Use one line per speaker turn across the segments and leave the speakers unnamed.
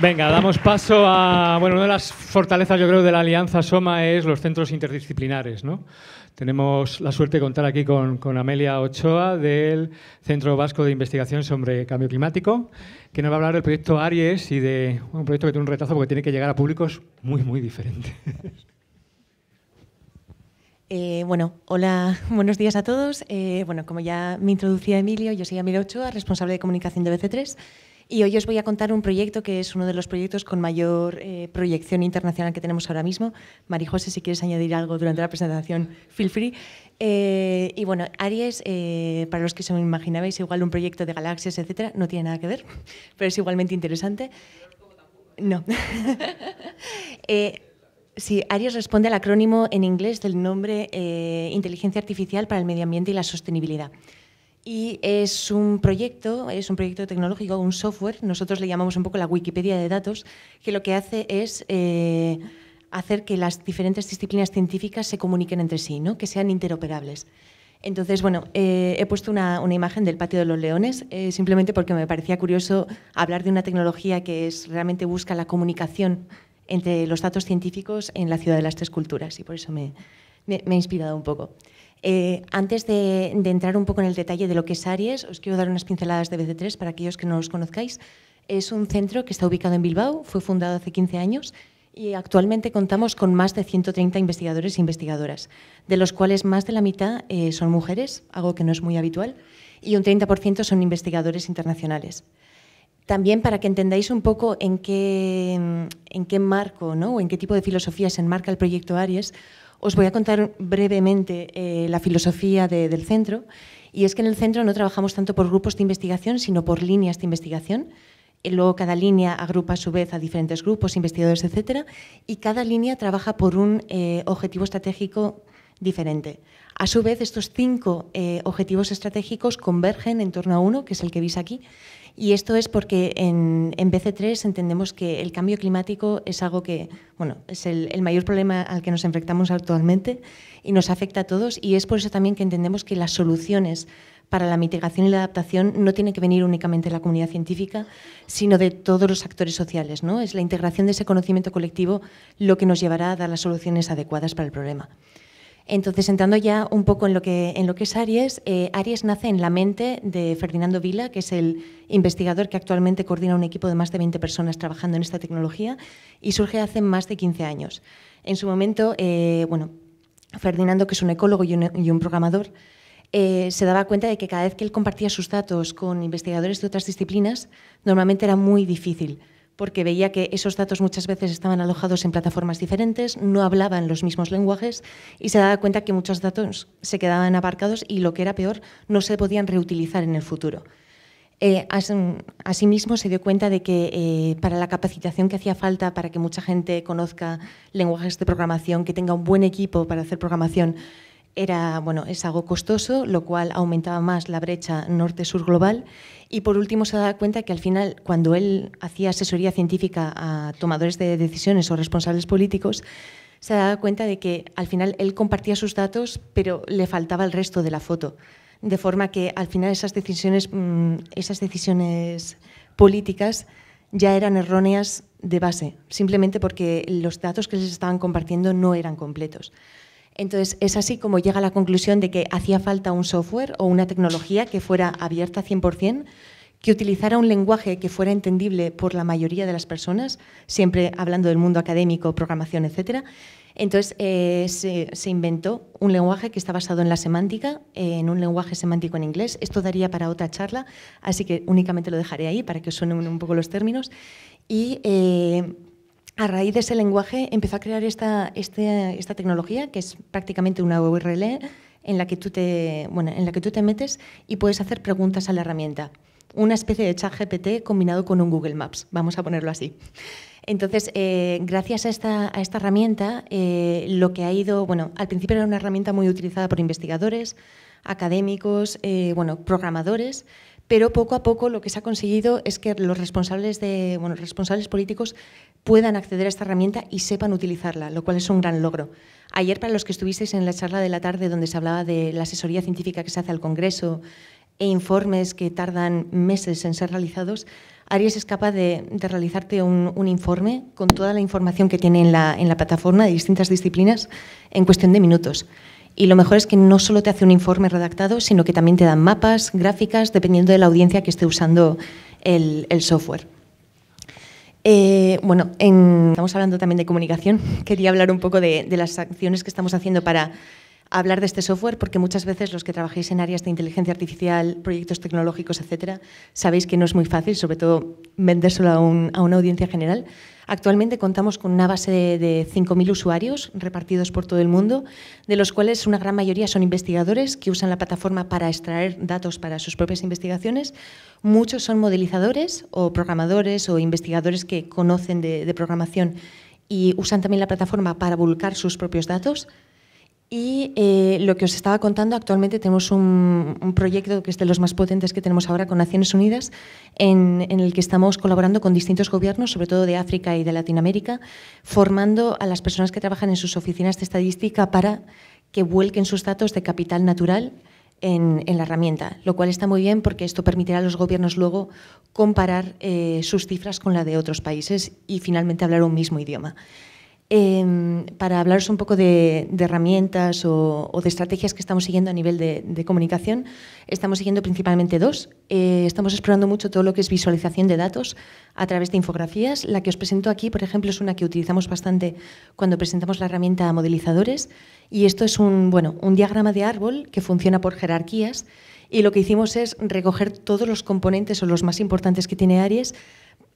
Venga, damos paso a. Bueno, una de las fortalezas, yo creo, de la Alianza
Soma es los centros interdisciplinares, ¿no? Tenemos la suerte de contar aquí con, con, Amelia Ochoa del Centro Vasco de Investigación sobre Cambio Climático, que nos va a hablar del proyecto Aries y de un proyecto que tiene un retazo porque tiene que llegar a públicos muy, muy diferentes. Eh, bueno, hola, buenos días a todos. Eh, bueno, como ya me introducía Emilio, yo soy Amelia Ochoa, responsable de comunicación de BC3. Y hoy os voy a contar un proyecto que es uno de los proyectos con mayor eh, proyección internacional que tenemos ahora mismo. Marijose, si quieres añadir algo durante la presentación, feel free. Eh, y bueno, Aries, eh, para los que se me imaginabais, igual un proyecto de galaxias, etcétera, no tiene nada que ver, pero es igualmente interesante. No. Sí, Aries responde al acrónimo en inglés del nombre Inteligencia Artificial para el Medio Ambiente y la Sostenibilidad. Y es un proyecto, es un proyecto tecnológico, un software, nosotros le llamamos un poco la Wikipedia de datos, que lo que hace es eh, hacer que las diferentes disciplinas científicas se comuniquen entre sí, ¿no? que sean interoperables. Entonces, bueno, eh, he puesto una, imagen del Patio de los Leones, eh, simplemente porque me parecía curioso hablar de una tecnología que es, realmente busca la comunicación entre los datos científicos en la ciudad de las tres culturas, y por eso me, me ha inspirado un poco. Eh, antes de, entrar un poco en el detalle de lo que es Aries, os quiero dar unas pinceladas de BC3 para aquellos que no los conozcáis. Es un centro que está ubicado en Bilbao, fue fundado hace 15 años y actualmente contamos con más de 130 investigadores e investigadoras, de los cuales más de la mitad eh, son mujeres, algo que no es muy habitual, y un 30% son investigadores internacionales. También para que entendáis un poco en qué, marco o en qué tipo de filosofía se enmarca el proyecto Aries, os voy a contar brevemente eh, la filosofía del centro, y es que en el centro no trabajamos tanto por grupos de investigación, sino por líneas de investigación. Eh, luego cada línea agrupa a su vez a diferentes grupos, investigadores, etcétera, y cada línea trabaja por un eh, objetivo estratégico diferente. A su vez, estos cinco eh, objetivos estratégicos convergen en torno a uno, que es el que veis aquí, y esto es porque en, en BC3 entendemos que el cambio climático es algo que, bueno, es el, mayor problema al que nos enfrentamos actualmente y nos afecta a todos y es por eso también que entendemos que las soluciones para la mitigación y la adaptación no tiene que venir únicamente de la comunidad científica, sino de todos los actores sociales, ¿no? Es la integración de ese conocimiento colectivo lo que nos llevará a dar las soluciones adecuadas para el problema. Entonces, entrando ya un poco en lo que, es Aries, eh, Aries nace en la mente de Ferdinando Vila, que es el investigador que actualmente coordina un equipo de más de 20 personas trabajando en esta tecnología y surge hace más de 15 años. En su momento, eh, bueno, Ferdinando, que es un ecólogo y un, programador, eh, se daba cuenta de que cada vez que él compartía sus datos con investigadores de otras disciplinas, normalmente era muy difícil porque veía que esos datos muchas veces estaban alojados en plataformas diferentes, no hablaban los mismos lenguajes y se daba cuenta que muchos datos se quedaban abarcados y lo que era peor, no se podían reutilizar en el futuro. Eh, asimismo, se dio cuenta de que eh, para la capacitación que hacía falta, para que mucha gente conozca lenguajes de programación, que tenga un buen equipo para hacer programación, era, bueno, es algo costoso, lo cual aumentaba más la brecha norte-sur global. Y por último se da cuenta que al final, cuando él hacía asesoría científica a tomadores de decisiones o responsables políticos, se da cuenta de que al final él compartía sus datos, pero le faltaba el resto de la foto. De forma que al final esas decisiones, mm, esas decisiones políticas ya eran erróneas de base, simplemente porque los datos que les estaban compartiendo no eran completos. Entonces, es así como llega la conclusión de que hacía falta un software o una tecnología que fuera abierta 100%, que utilizara un lenguaje que fuera entendible por la mayoría de las personas, siempre hablando del mundo académico, programación, etc. Entonces, eh, se, inventó un lenguaje que está basado en la semántica, en un lenguaje semántico en inglés. Esto daría para otra charla, así que únicamente lo dejaré ahí para que suenen un poco los términos. Y... Eh, a raíz de ese lenguaje empezó a crear esta, este, tecnología, que es prácticamente una URL, en la, que tú te, en la que tú te metes y puedes hacer preguntas a la herramienta. Una especie de chat GPT combinado con un Google Maps, vamos a ponerlo así. Entonces, eh, gracias a esta, esta herramienta, eh, lo que ha ido, bueno, al principio era una herramienta muy utilizada por investigadores, académicos, eh, bueno, programadores, pero poco a poco lo que se ha conseguido es que los responsables, de, bueno, responsables políticos puedan acceder a esta herramienta y sepan utilizarla, lo cual es un gran logro. Ayer, para los que estuvisteis en la charla de la tarde donde se hablaba de la asesoría científica que se hace al Congreso e informes que tardan meses en ser realizados, Aries es capaz de, realizarte un, informe con toda la información que tiene en la plataforma de distintas disciplinas en cuestión de minutos. Y lo mejor es que no solo te hace un informe redactado, sino que también te dan mapas, gráficas, dependiendo de la audiencia que esté usando el, software. Eh, bueno, estamos hablando también de comunicación. Quería hablar un poco de las acciones que estamos haciendo para hablar de este software porque muchas veces los que trabajáis en áreas de inteligencia artificial, proyectos tecnológicos, etcétera, sabéis que no es muy fácil, sobre todo vendérselo a, una audiencia general. Actualmente contamos con una base de, 5.000 usuarios repartidos por todo el mundo, de los cuales una gran mayoría son investigadores que usan la plataforma para extraer datos para sus propias investigaciones. Muchos son modelizadores o programadores o investigadores que conocen de, de programación y usan también la plataforma para volcar sus propios datos. Y eh, lo que os estaba contando, actualmente tenemos un, proyecto que es de los más potentes que tenemos ahora con Naciones Unidas, en, el que estamos colaborando con distintos gobiernos, sobre todo de África y de Latinoamérica, formando a las personas que trabajan en sus oficinas de estadística para que vuelquen sus datos de capital natural en, la herramienta, lo cual está muy bien porque esto permitirá a los gobiernos luego comparar eh, sus cifras con la de otros países y finalmente hablar un mismo idioma. Em, para hablaros un poco de, herramientas o, de estrategias que estamos siguiendo a nivel de, comunicación. Estamos siguiendo principalmente dos. Eh, estamos explorando mucho todo lo que es visualización de datos a través de infografías. La que os presento aquí, por ejemplo, es una que utilizamos bastante cuando presentamos la herramienta a modelizadores. Y esto es un, bueno, un diagrama de árbol que funciona por jerarquías. Y lo que hicimos es recoger todos los componentes o los más importantes que tiene Aries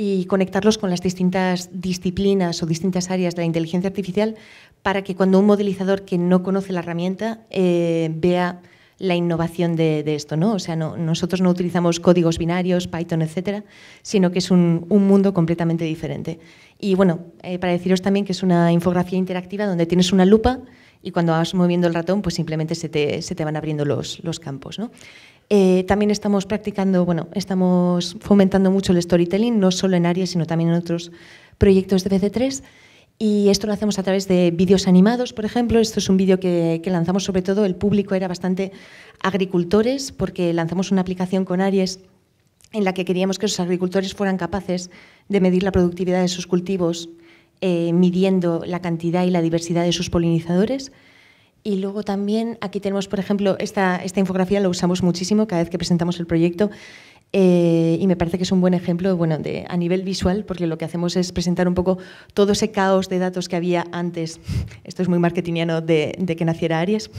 y conectarlos con las distintas disciplinas o distintas áreas de la inteligencia artificial para que cuando un modelizador que no conoce la herramienta eh, vea la innovación de, esto, ¿no? O sea, no, nosotros no utilizamos códigos binarios, Python, etcétera, sino que es un, mundo completamente diferente. Y bueno, eh, para deciros también que es una infografía interactiva donde tienes una lupa y cuando vas moviendo el ratón, pues simplemente se te, van abriendo los, los campos, ¿no? Eh, también estamos practicando, bueno, estamos fomentando mucho el storytelling, no solo en Aries, sino también en otros proyectos de BC3. Y esto lo hacemos a través de vídeos animados, por ejemplo. Esto es un vídeo que, lanzamos sobre todo, el público era bastante agricultores, porque lanzamos una aplicación con Aries en la que queríamos que los agricultores fueran capaces de medir la productividad de sus cultivos, eh, midiendo la cantidad y la diversidad de sus polinizadores. Y luego también aquí tenemos, por ejemplo, esta, infografía la usamos muchísimo cada vez que presentamos el proyecto. Eh, y me parece que es un buen ejemplo bueno, de, a nivel visual, porque lo que hacemos es presentar un poco todo ese caos de datos que había antes, esto es muy marketingiano, de, que naciera Aries,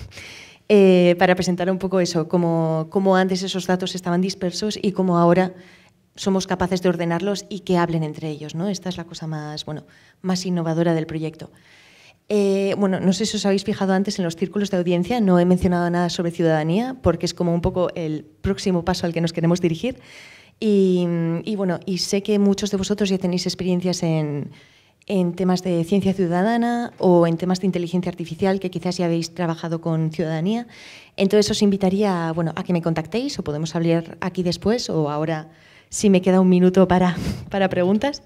eh, para presentar un poco eso, cómo, antes esos datos estaban dispersos y cómo ahora somos capaces de ordenarlos y que hablen entre ellos. ¿no? Esta es la cosa más, bueno, más innovadora del proyecto. Eh, bueno, no sé si os habéis fijado antes en los círculos de audiencia, no he mencionado nada sobre ciudadanía porque es como un poco el próximo paso al que nos queremos dirigir. Y, bueno, y sé que muchos de vosotros ya tenéis experiencias en, temas de ciencia ciudadana o en temas de inteligencia artificial que quizás ya habéis trabajado con ciudadanía. Entonces os invitaría bueno, a que me contactéis o podemos hablar aquí después o ahora si me queda un minuto para, para preguntas.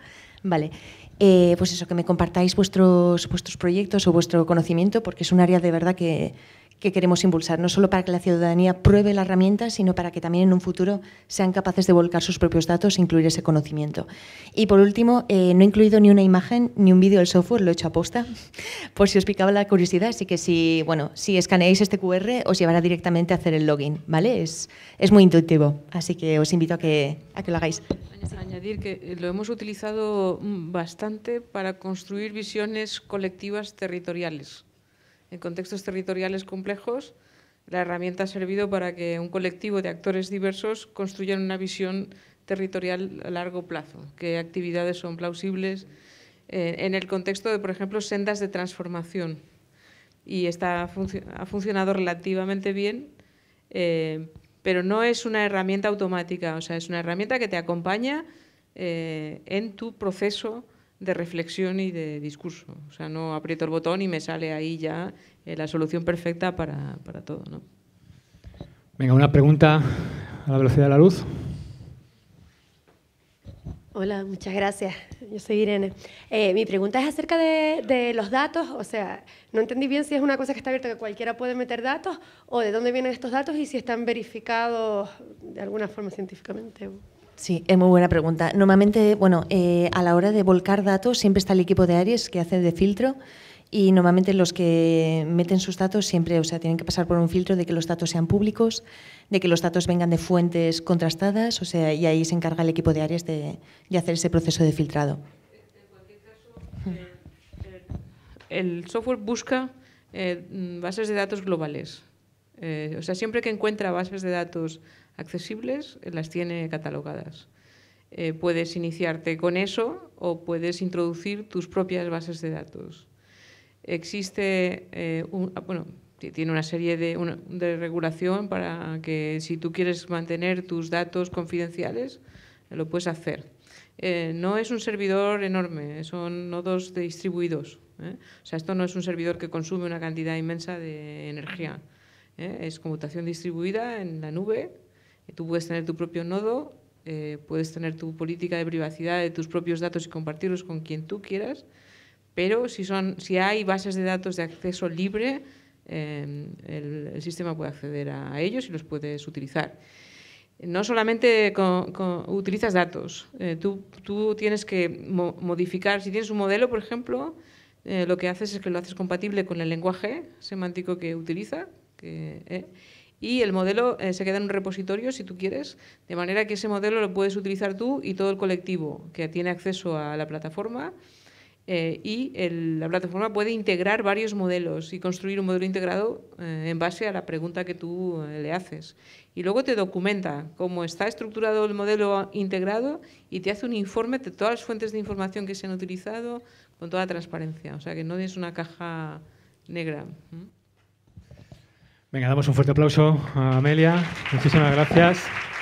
Vale. Eh, pues eso, que me compartáis vuestros, vuestros proyectos o vuestro conocimiento, porque es un área de verdad que, que queremos impulsar, no solo para que la ciudadanía pruebe la herramienta, sino para que también en un futuro sean capaces de volcar sus propios datos e incluir ese conocimiento. Y por último, eh, no he incluido ni una imagen ni un vídeo del software, lo he hecho a posta, por si os picaba la curiosidad, así que si, bueno, si escaneáis este QR os llevará directamente a hacer el login, ¿vale? Es, es muy intuitivo, así que os invito a que, a que lo hagáis.
Añadir que eh, lo hemos utilizado mm, bastante para construir visiones colectivas territoriales en contextos territoriales complejos, la herramienta ha servido para que un colectivo de actores diversos construyan una visión territorial a largo plazo, qué actividades son plausibles eh, en el contexto de, por ejemplo, sendas de transformación. Y está, ha funcionado relativamente bien, eh, pero no es una herramienta automática, o sea, es una herramienta que te acompaña eh, en tu proceso de reflexión y de discurso. O sea, no aprieto el botón y me sale ahí ya eh, la solución perfecta para, para todo. ¿no?
Venga, una pregunta a la velocidad de la luz.
Hola, muchas
gracias. Yo soy Irene. Eh, mi pregunta es acerca de, de, los datos. O sea, no entendí bien si es una cosa que está abierta, que cualquiera puede meter datos, o de dónde vienen estos datos y si están verificados de alguna forma científicamente. Sí, es muy buena pregunta. Normalmente, bueno, eh, a la hora de volcar datos siempre está el equipo de Aries que hace de filtro y normalmente los que meten sus datos siempre, o sea, tienen que pasar por un filtro de que los datos sean públicos, de que los datos vengan de fuentes contrastadas, o sea, y ahí se encarga el equipo de Aries de, hacer ese proceso de filtrado. En eh, cualquier
caso, el software busca eh, bases de datos globales. o sea, siempre que encuentra bases de datos accesibles, las tiene catalogadas. Eh, puedes iniciarte con eso o puedes introducir tus propias bases de datos. Existe, eh, ah, bueno, tiene una serie de, regulación para que si tú quieres mantener tus datos confidenciales, lo puedes hacer. Eh, no es un servidor enorme, son nodos distribuidos. O sea, esto no es un servidor que consume una cantidad inmensa de energía. Es computación distribuida en la nube eh, tú puedes tener tu propio nodo, eh, puedes tener tu política de privacidad de tus propios datos y compartirlos con quien tú quieras, pero si, son, si hay bases de datos de acceso libre, em, el, sistema puede acceder a ellos y los puedes utilizar. No solamente utilizas datos, eh, tú, tienes que modificar, si tienes un modelo, por ejemplo, lo que haces es que lo haces compatible con el lenguaje semántico que utiliza, que, y el modelo eh, se queda en un repositorio, si tú quieres, de manera que ese modelo lo puedes utilizar tú y todo el colectivo que tiene acceso a la plataforma. Eh, y la plataforma puede integrar varios modelos y construir un modelo integrado eh, en base a la pregunta que tú le haces. Y luego te documenta cómo está estructurado el modelo integrado y te hace un informe de todas las fuentes de información que se han utilizado con toda transparencia. O sea que no es una caja negra. ¿Mm? Venga, damos un fuerte aplauso a Amelia. Muchísimas gracias.